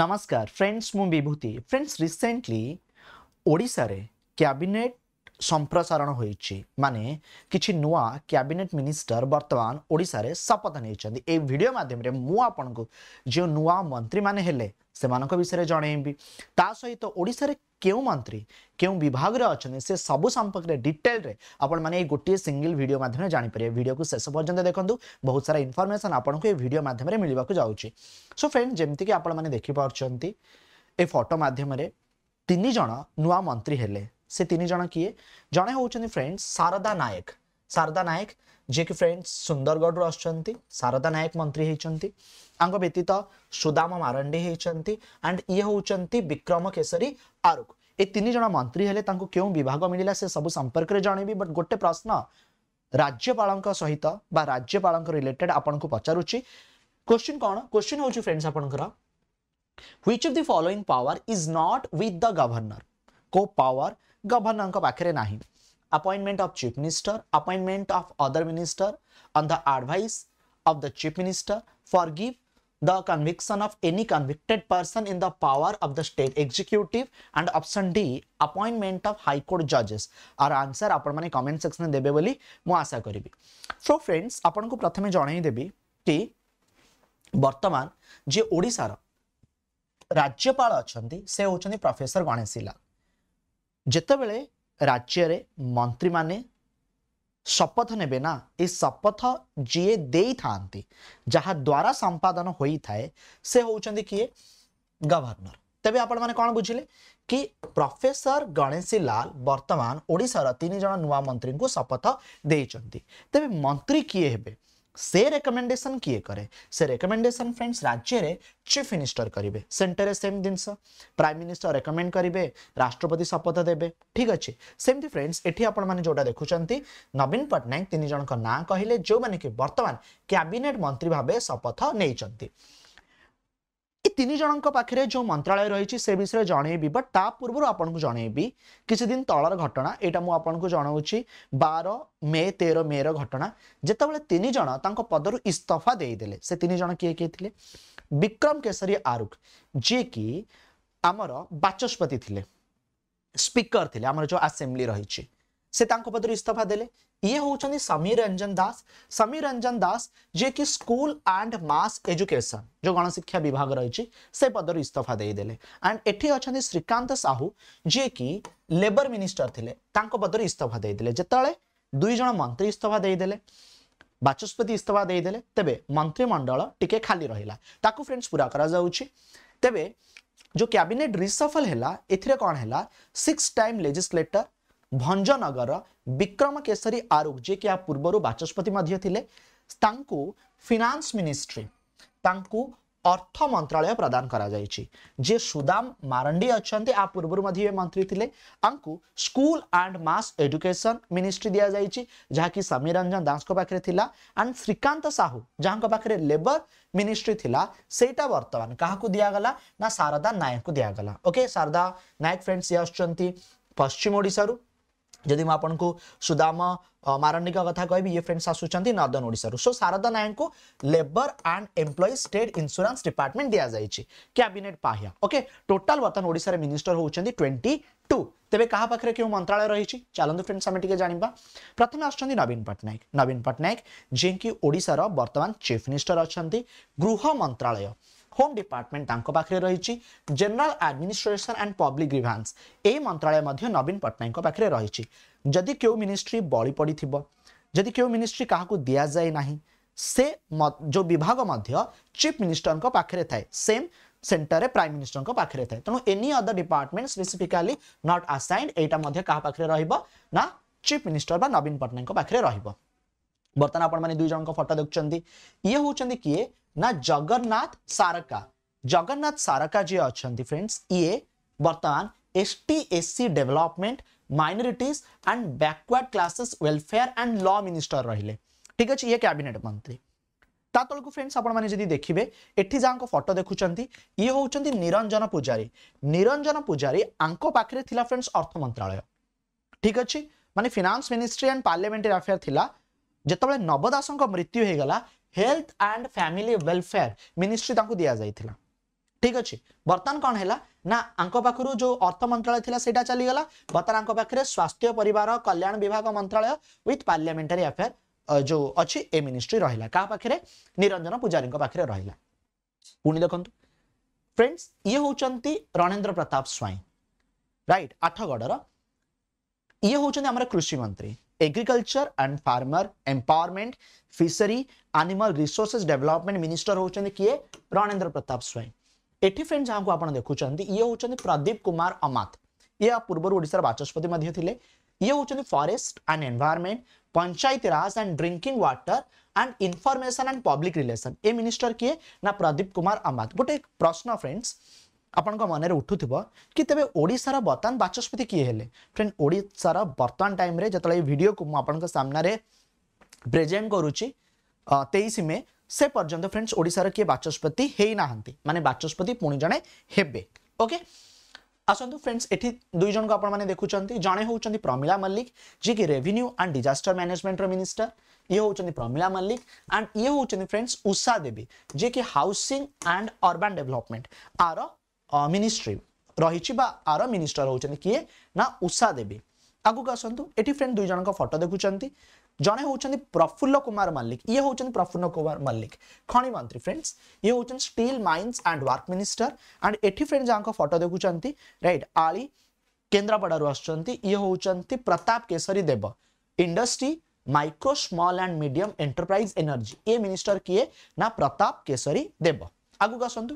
નમસ્કાર ફ્રેન્ડ્સ હું Vibhuti friends recently ଓଡ଼ିଶାରେ କ୍ୟାବିନେଟ୍ সম্প্রসারণ হয়েছে মানে কিছু নূয়া ক্যাবিনেট মিনিষ্টর বর্তমান ওড়িশার শপথ নিয়েছেন এই ভিডিও মাধ্যমে মু আপনার যে নূয়া মন্ত্রী মানে হলে সে বিষয়ে জনাইবি তা সহিত ওড়িশার के मंत्री के विभाग अच्छा से सब संपर्क में डिटेल आपने गोटे सिंगल भिड मध्यम जापरेंगे भिड को शेष पर्यटन देखते बहुत सारा इनफर्मेसन आपको भिडियो मध्यम मिलवाक जाऊँगी सो फ्रेंड जमीक आप देखिपे फटो मध्यम तीन जन नंत्री हेले से तीन जन किए जड़े हूँ फ्रेंड शारदा नायक शारदा नायक जेकि फ्रेंड्स सुंदरगढ़ रुंच शारदा नायक मंत्री होती व्यतीत सुदाम मारंडी होती एंड ये हूँ विक्रम केशरी आरुक ये तीन जन मंत्री हेले क्यों विभाग मिलला से सब संपर्क में जनवि बट गोटे प्रश्न राज्यपाल सहित बा राज्यपाल रिलेटेड आपको को क्वेश्चन कौन क्वेश्चन हूँ फ्रेंड्स आप which of the following power is not with the governor को पावर गवर्नर पाखे नहीं appointment of chief minister, appointment of other minister on the advice of the chief minister, forgive the conviction of any convicted person in the power of the state executive and option D appointment of high court judges or answer आपण माने comment section रे देबे बोली मु आशा करिवि so friends आपण को प्रथमे जणाई देबी कि वर्तमान जे ओडिसा रा राज्यपाल अछंती से होछंती प्रोफेसर गणेशी लाल जेते बेले राज्य रे मंत्री माने शपथ ने ना ये शपथ जी दे था द्वारा संपादन होता है से हूँ किए गवर्नर तेज आपण कौन बुझे कि प्रफेसर गणेशी लाल बर्तमान ओडार तीन जन नुआ मंत्री को शपथ दे तेज मंत्री किए हे से रेकमेंडेसन किए करे से रेकमेंडेसन फ्रेंड्स राज्य रे चीफ मिनिस्टर करेंगे सेन्टर सेम जिनस प्राइम मिनिस्टर रेकमेंड करेंगे राष्ट्रपति शपथ देवे ठीक अच्छे सेमती फ्रेंड्स ये आपण मैंने देखुं नवीन पट्टनायक तीन जन ना कहले जो मैंने कि बर्तमान कैबिनेट मंत्री भाव शपथ नहीं ତିନି ଜଣଙ୍କ ପାଖରେ ଯେଉଁ ମନ୍ତ୍ରାଳୟ ରହିଛି ସେ ବିଷୟରେ ଜଣେଇବି ବଟ୍ ତା ପୂର୍ବରୁ ଆପଣଙ୍କୁ ଜଣେଇବି କିଛି ଦିନ ତଳର ଘଟଣା ଏଇଟା ମୁଁ ଆପଣଙ୍କୁ ଜଣାଉଛି ବାର ମେ ତେର ମେର ଘଟଣା ଯେତେବେଳେ ତିନି ଜଣ ତାଙ୍କ ପଦରୁ ଇସ୍ତଫା ଦେଇଦେଲେ ସେ ତିନି ଜଣ କିଏ କିଏ ଥିଲେ ବିକ୍ରମ କେଶରୀ ଆରୁଖ ଯିଏକି ଆମର ବାଚସ୍ପତି ଥିଲେ ସ୍ପିକର ଥିଲେ ଆମର ଯେଉଁ ଆସେମ୍ବଲି ରହିଛି ସେ ତାଙ୍କ ପଦରୁ ଇସ୍ତଫା ଦେଲେ ये हूँ समीर रंजन दास समीर रंजन दास जी कि स्कूल एंड मास एजुकेशन जो गणशिक्षा विभाग रही से पदर इस्तफा देदे एंड एटी अच्छा श्रीकांत साहू जी कि लेबर मिनिस्टर थे पदर इस्तफा देदे जिते दुईज मंत्री इस्तफा देदे बाचस्पति इस्तफा देदे तेज मंत्रिमंडल टी खाली रहा फ्रेंड्स पूरा कर तेरे जो कैबिनेट रिसफल है कौन है six time legislator Bhanjanagar Bikram Keshari Arukh ଯିଏକି ଏହା ପୂର୍ବରୁ ବାଚସ୍ପତି ମଧ୍ୟ ଥିଲେ ତାଙ୍କୁ ଫିନାନ୍ସ ମିନିଷ୍ଟ୍ରି ତାଙ୍କୁ ଅର୍ଥ ମନ୍ତ୍ରାଳୟ ପ୍ରଦାନ କରାଯାଇଛି ଯିଏ ସୁଦାମ ମାରଣ୍ଡି ଅଛନ୍ତି ଆ ପୂର୍ବରୁ ମଧ୍ୟ ଏ ମନ୍ତ୍ରୀ ଥିଲେ ଆଙ୍କୁ school and mass education ministry ଦିଆଯାଇଛି ଯାହାକି ସମୀର ରଞ୍ଜନ ଦାସଙ୍କ ପାଖରେ ଥିଲା ଆଣ୍ଡ ଶ୍ରୀକାନ୍ତ ସାହୁ ଯାହାଙ୍କ ପାଖରେ ଲେବର ମିନିଷ୍ଟ୍ରି ଥିଲା ସେଇଟା ବର୍ତ୍ତମାନ କାହାକୁ ଦିଆଗଲା ନା ଶାରଦା ନାୟକଙ୍କୁ ଦିଆଗଲା ଓକେ ଶାରଦା ନାୟକ ଫ୍ରେଣ୍ଡସ୍ ଇଏ ଆସୁଛନ୍ତି ପଶ୍ଚିମ ଓଡ଼ିଶାରୁ जदि मुझे सुदाम मारणिक कथा कह ये फ्रेंड्स आसुच्च नर्दन ओडार सो Sharada Nayak labour and employ state insurance department दि जाए कैबिनेट पाया ओके टोटाल बर्तमान ओडार मिनिस्टर होती ट्वेंटी टू तेज क्या पाखे क्यों मंत्रालय रही चलो फ्रेंड्स आम टे जाना प्रथम आसन पट्टनायक नवीन पट्टनायक जी ओडार बर्तमान चीफ मिनिस्टर अच्छा गृह मंत्रालय होम डिपार्टमेंट रही general administration and public grievance यही मंत्रालय नवीन पट्टनायक रही जदि क्यों मिनिस्ट्री बड़ी पड़ थी क्यों मिनिस्ट्री क्या दि जाए ना से जो विभाग चिफ मिनिस्टर पाखे थाए सेम सेन्टर में प्राइम मिनिस्टर पाखे थाए तेणु any other department specifically not assigned यहाँ क्या पाखे रहा चिफ मिनिस्टर नवीन पट्टनायक रहा बर्तमान आप दुईज फटो देखते ये हूँ किए ନା ଜଗନ୍ନାଥ ସାରକା ଜଗନ୍ନାଥ ସାରକା ଯିଏ ଅଛନ୍ତି ଫ୍ରେଣ୍ଡସ୍ ଇଏ ବର୍ତ୍ତମାନ S T S C development minorities and backward classes welfare and law minister ରହିଲେ ଠିକ୍ ଅଛି ଇଏ କ୍ୟାବିନେଟ୍ ମନ୍ତ୍ରୀ ତା ତଳକୁ ଫ୍ରେଣ୍ଡସ୍ ଆପଣମାନେ ଯଦି ଦେଖିବେ ଏଠି ଯାହାଙ୍କ ଫଟୋ ଦେଖୁଛନ୍ତି ଇଏ ହେଉଛନ୍ତି ନିରଞ୍ଜନ ପୂଜାରୀ ନିରଞ୍ଜନ ପୂଜାରୀ ଆଙ୍କ ପାଖରେ ଥିଲା ଫ୍ରେଣ୍ଡସ୍ ଅର୍ଥ ମନ୍ତ୍ରାଳୟ ଠିକ୍ ଅଛି ମାନେ finance ministry and parliamentary affair ଥିଲା ଯେତେବେଳେ ନବ ଦାସଙ୍କ ମୃତ୍ୟୁ ହେଇଗଲା health and family welfare ministry दि जाता ठीक अच्छे बर्तमान कौन है ना आंको पाखरु जो अर्थ मंत्रालय थिला थी से चलीगला बर्तमान पाखरे स्वास्थ्य परिवार कल्याण विभाग मंत्रालय विथ पार्लियामेंटरी अफेयर जो अच्छी ए मिनिस्ट्री रहिला का पाखरे निरंजन पुजारी को पाखरे रहिला पुनी देखंतु फ्रेंड्स ये होचंती रणेंद्र प्रताप स्वाई राइट आठगडर ये होचंती आम कृषि मंत्री agriculture and farmer empowerment fishery animal resources development minister हो किए रणेन्द्र प्रताप स्वयं ये फ्रेंड जहाँ को आप देखुं ये हूँ प्रदीप कुमार अमात ये पूर्व ओडार बाचस्पति थे ये हूँ forest and environment Panchayati Raj Raj and drinking water and information and public relation ये मिनिस्टर किए ना प्रदीप कुमार अमात गोटे प्रश्न फ्रेंड्स আপনক মনে উঠুতিব কি তebe ওড়িশার বartan বাচস্বপতি কি হেলে ফ্রেন্ড ওড়িশার বartan টাইম রে যতলে ভিডিও কো ম আপনাক সামনারে প্রেজেন্ট করুচি 23 মে সে পরযত ফ্রেন্ডস ওড়িশার কি বাচস্বপতি হেই নাহন্তি মানে বাচস্বপতি পুনি জনে হেবে ওকে আসন্ত ফ্রেন্ডস এটি দুই জনক আপনা মানে দেখুচন্তি জনে হোচন্তি প্রমিলা মল্লিক জি কি রেভিনিউ এন্ড ডিজাস্টার ম্যানেজমেন্টৰ মিনিস্টার ই হোচন্তি প্রমিলা মল্লিক এন্ড ই হোচন্তি ফ্রেন্ডস উসা দেবি জে কি হাউজিং এন্ড अर्বান ডেভেলপমেন্ট আর অ मिनिस्ट्री रही आर मिनिस्टर होती किए ना उषा देवी आगुक आसतु ये फ्रेंड दुईज फटो देखुं जड़े हूँ प्रफुल्ल कुमार मल्लिक ये हूँ प्रफुल्ल कुमार मल्लिक खणी मंत्री फ्रेंड्स ये हूँ steel mines and work minister and ये फ्रेंड जहाँ फटो देखुं रईट आली केन्द्रापड़ आए हूँ Pratap Keshari Deb industry micro small and medium enterprise energy ये मिनिस्टर किए ना प्रताप केशरी देव आगे आसतु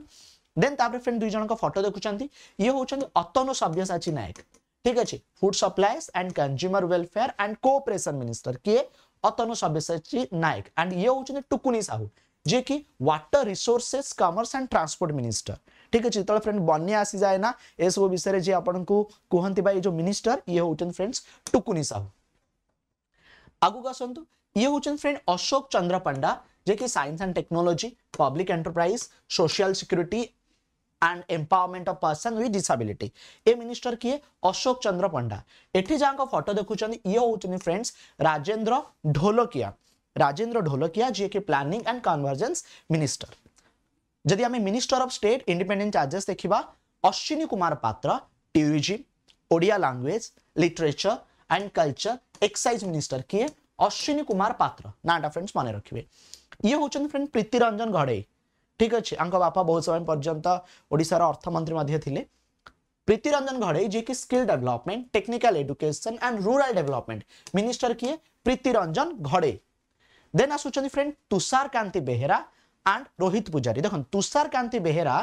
ଦେନ୍ ତାପରେ ଫ୍ରେଣ୍ଡ ଦୁଇ ଜଣଙ୍କ ଫଟୋ ଦେଖୁଛନ୍ତି ଇଏ ହେଉଛନ୍ତି ଅତନୁ ସବ୍ୟସାଚୀ ନାୟକ ଠିକ ଅଛି food supplies and consumer welfare and cooperation minister କିଏ ଅତନୁ ସବ୍ୟସାଚୀ ନାୟକ ଆଣ୍ଡ ଇଏ ହେଉଛନ୍ତି ଟୁକୁନି ସାହୁ ଯିଏକି water resources commerce and transport minister ଠିକ୍ ଅଛି ଯେତେବେଳେ ଫ୍ରେଣ୍ଡ ବନ୍ୟା ଆସିଯାଏ ନା ଏସବୁ ବିଷୟରେ ଯିଏ ଆପଣଙ୍କୁ କୁହନ୍ତି ବା ଏଇ ଯେଉଁ ମିନିଷ୍ଟର ଇଏ ହେଉଛନ୍ତି ଫ୍ରେଣ୍ଡସ୍ ଟୁକୁନି ସାହୁ ଆଗକୁ ଆସନ୍ତୁ ଇଏ ହେଉଛନ୍ତି ଫ୍ରେଣ୍ଡ ଅଶୋକ ଚନ୍ଦ୍ର ପଣ୍ଡା ଯିଏକି science and technology public enterprise social security and empowerment of person with disability ए मिनिस्टर किए अशोक चंद्र पंडा एटी जहाँ फटो देखुं ये हूँ फ्रेंड्स राजेन्द्र ढोलकिया राजेन्द्र ढोलकिया जी की प्लानिंग एंड कन्वर्जेन्स मिनिस्टर जदि आम minister of state independent charges देखा Ashwini Kumar Patra tourism Odia language literature and culture excise minister किए अश्विनी कुमार पात्र नाटा फ्रेंड्स मन रखिए ये हूँ फ्रेंड प्रीतिरंजन घड़े ठीक अच्छे बापा बहुत समय पर्यटन ओडार अर्थमंत्री थे प्रीतिरंजन घड़े जी की skill development technical education and rural development minister किए प्रीतिरंजन घड़े देन आसुच्च तुषार कांति बेहरा एंड रोहित पूजारी देख तुषार कांति बेहरा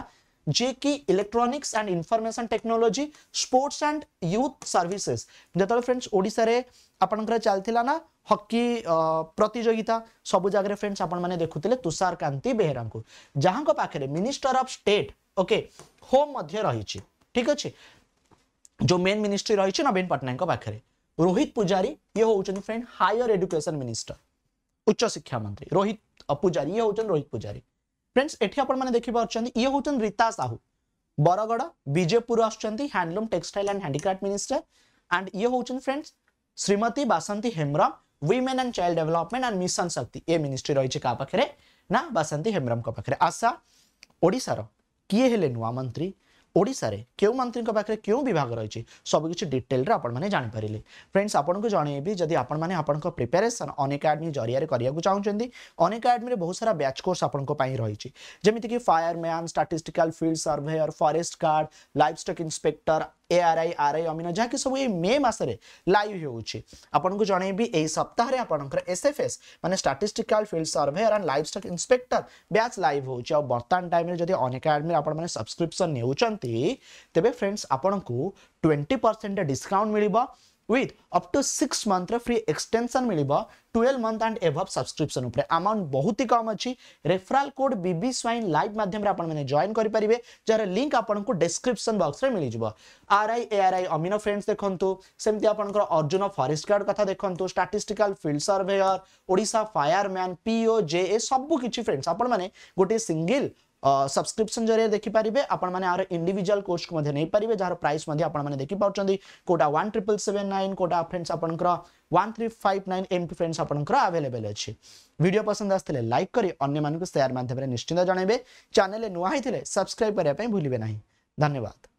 जे की electronics and information technology sports and youth services जो फ्रेंड्स ओडिशा आपणकर चलता ना हकी प्रतिजोगिता सब जगह फ्रेंड्स आपने देखुले तुषारकांति बेहरा को जहाँ पाखे minister of state okay home रही ठीक अच्छे जो मेन मिनिस्ट्री रही नवीन पट्टनायक रोहित पूजारी ये हूँ फ्रेंड हायर एडुकेशन मिनिस्टर उच्च शिक्षा मंत्री रोहित पुजारी ये हूँ रोहित पूजारी फ्रेंड्स ये आपने देखिपी ये हूँ रीता साहू बरगड़ विजयपुर आसलूम textile and handicraft minister and ये हूँ friends Shrimati Basanti Hembram women and child development and mission Shakti ए मिनिस्ट्री रही क्या पाखे ना बासंती हेम्रम पाखे आशा ओडार किए हेले नुआ मंत्री ओडार क्यों मंत्री पाखे क्यों विभाग रही है सब सबकि डिटेल रे आपने जापरले फ्रेंड्स आपको जनइबी जदि आपंक प्रिपेरेसन अनकाडमी जरिया करने चाहते अनकाडमी में बहुत सारा ब्याच कोर्स आपकी जमीक fireman statistical field surveyor forest guard livestock inspector A R I ARI RI अमीन जहाँकि सब ये मे मसने लाइव हो को जनइबी यही सप्ताह में आपर SFS statistical field survey and livestock inspector batch live हो बर्तमान टाइम जब अन एकाडेमी आपने सब्सक्रिप्सन नेउचंती तेबे फ्रेंड्स आपको ट्वेंटी परसेंट डिस्काउंट मिलिबा with up to 6 month free extension milibo 12 month and above subscription upre amount bahut hi kam achi referral code bb swine live madhyam re apan mane join kari paribe jar link apan ko description box re mili jibo ri ari amino friends dekhantu semti apan ko arjun forest guard katha dekhantu statistical field surveyor odisha fireman po je sabbu kichi friends apan mane gote single subscription जरिए देखिपारे आपर individual course को नहींपारे जार price देखिपुन कोटा one triple seven nine कौटा friends आप थ्री फाइव नाइन एमती फ्रेंड्स आपंकर आभेलेबल अच्छी पसंद आसते लाइक कर अन्य सेयार मध्यम निश्चिंत जनइबे चेल नुआ होते सब्सक्राइब करने भूलें ना धन्यवाद